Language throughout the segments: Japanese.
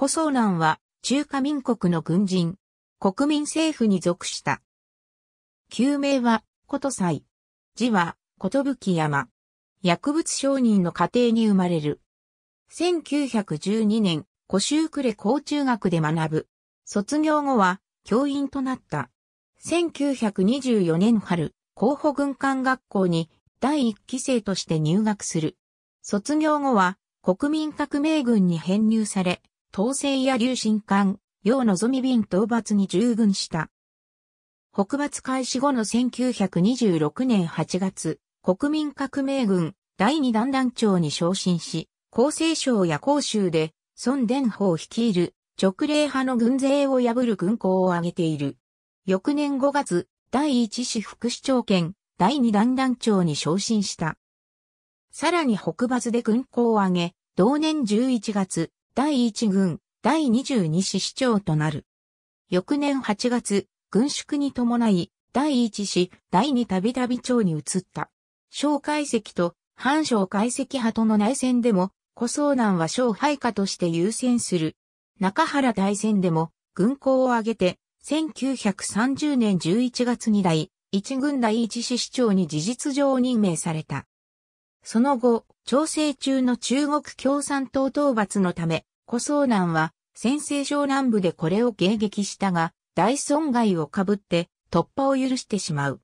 古宗南は中華民国の軍人、国民政府に属した。旧名は、ことい。字は、ことぶき山。薬物商人の家庭に生まれる。1912年、古州れ高中学で学ぶ。卒業後は、教員となった。1924年春、候補軍艦学校に第1期生として入学する。卒業後は、国民革命軍に編入され、統制や流進艦、要望み便討伐に従軍した。北伐開始後の1926年8月、国民革命軍第二弾団長に昇進し、厚生省や広州で孫伝法率いる直令派の軍勢を破る軍港を挙げている。翌年5月、第一市副市長兼第二弾団長に昇進した。さらに北伐で軍港を挙げ、同年11月、第1軍、第22師市長となる。翌年8月、軍縮に伴い、第1師、第2たびたび長に移った。小解析と反小解析派との内戦でも、古相南は小敗下として優先する。中原大戦でも、軍港を挙げて、1930年11月に第、一軍第一師市長に事実上任命された。その後、調整中の中国共産党討伐のため、古僧南は先制省南部でこれを迎撃したが、大損害をかぶって突破を許してしまう。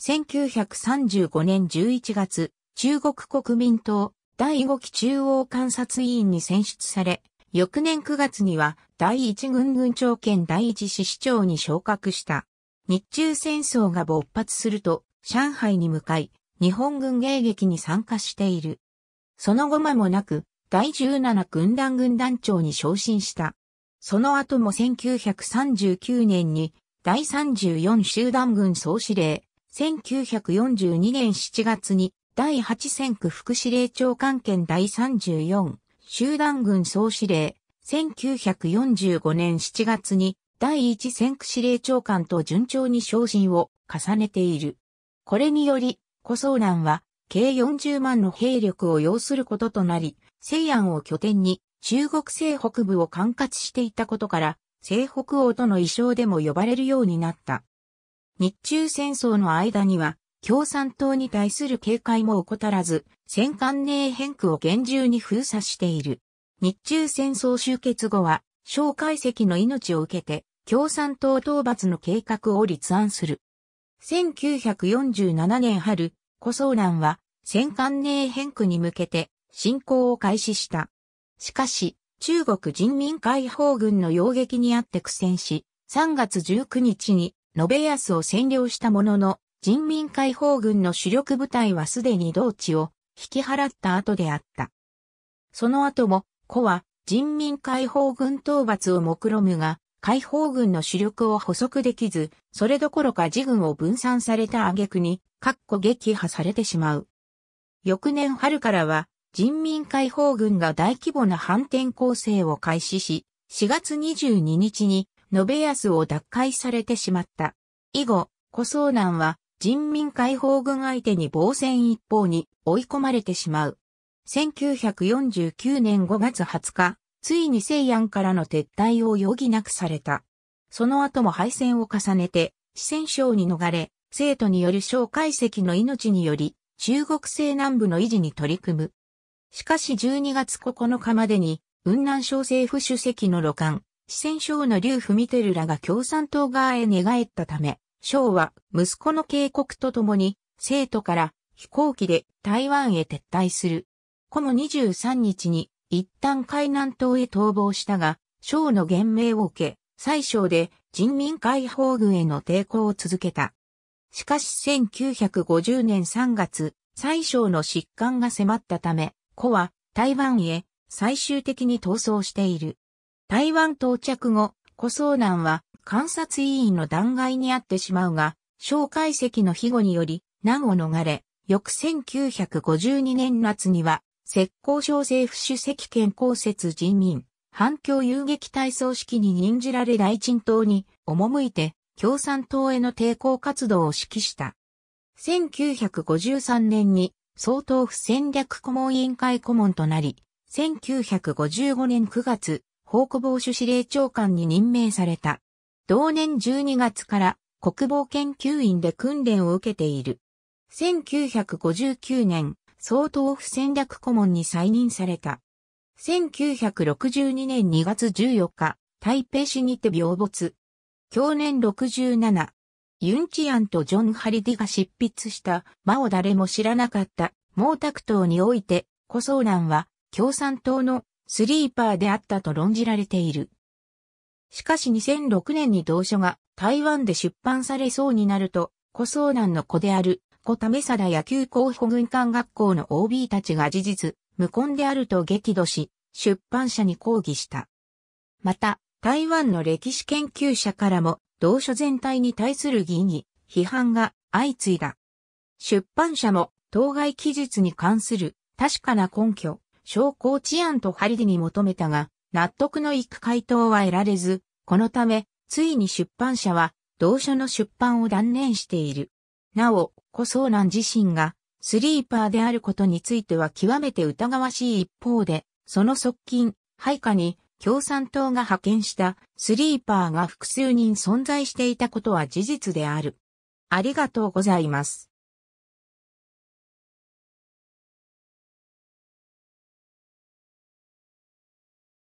1935年11月、中国国民党第5期中央観察委員に選出され、翌年9月には第1軍軍長兼第1市市長に昇格した。日中戦争が勃発すると、上海に向かい、日本軍迎撃に参加している。その後間もなく、第17軍団軍団長に昇進した。その後も1939年に第34集団軍総司令、1942年7月に第8戦区副司令長官兼第34集団軍総司令、1945年7月に第1戦区司令長官と順調に昇進を重ねている。これにより古僧蘭は計40万の兵力を要することとなり、西安を拠点に中国西北部を管轄していたことから、西北王との衣装でも呼ばれるようになった。日中戦争の間には、共産党に対する警戒も怠らず、戦艦内変区を厳重に封鎖している。日中戦争終結後は、蒋介石の命を受けて、共産党討伐の計画を立案する。1947年春、古僧蘭は、戦艦寧変区に向けて、侵攻を開始した。しかし、中国人民解放軍の要撃にあって苦戦し、3月19日に、延安を占領したものの、人民解放軍の主力部隊はすでに同地を引き払った後であった。その後も、古は人民解放軍討伐を目論むが、解放軍の主力を捕捉できず、それどころか自軍を分散された挙句に、各個撃破されてしまう。翌年春からは、人民解放軍が大規模な反転攻勢を開始し、4月22日に、延安を奪回されてしまった。以後、小僧南は、人民解放軍相手に防戦一方に追い込まれてしまう。1949年5月20日、ついに西安からの撤退を余儀なくされた。その後も敗戦を重ねて、四川省に逃れ、生徒による小介析の命により、中国西南部の維持に取り組む。しかし12月9日までに、雲南省政府主席の露官、四川省の劉文照らが共産党側へ寝返ったため、省は息子の警告とともに、生徒から飛行機で台湾へ撤退する。この23日に一旦海南島へ逃亡したが、省の厳命を受け、最小で人民解放軍への抵抗を続けた。しかし1950年3月、最小の疾患が迫ったため、子は台湾へ最終的に逃走している。台湾到着後、子遭難は観察委員の弾劾にあってしまうが、小解析の庇護により、難を逃れ、翌1952年夏には浙江省政府主席兼公設人民、反共遊撃隊組織に任じられ大鎮党に赴いて共産党への抵抗活動を指揮した。1953年に総統府戦略顧問委員会顧問となり、1955年9月、報告防守司令長官に任命された。同年12月から国防研究院で訓練を受けている。1959年、総統府戦略顧問に再任された。1962年2月14日、台北市にて病没。去年67、ユンチアンとジョン・ハリディが執筆した魔を誰も知らなかった毛沢東において、胡宗蘭は共産党のスリーパーであったと論じられている。しかし2006年に同書が台湾で出版されそうになると、胡宗蘭の子である小さ貞野球候補軍艦学校の OB たちが事実、無根であると激怒し、出版社に抗議した。また、台湾の歴史研究者からも、同書全体に対する疑義、批判が相次いだ。出版社も、当該記述に関する確かな根拠、証拠治安とりでに求めたが、納得のいく回答は得られず、このため、ついに出版社は、同書の出版を断念している。なお、コソーラン自身がスリーパーであることについては極めて疑わしい一方で、その側近、配下に共産党が派遣したスリーパーが複数人存在していたことは事実である。ありがとうございます。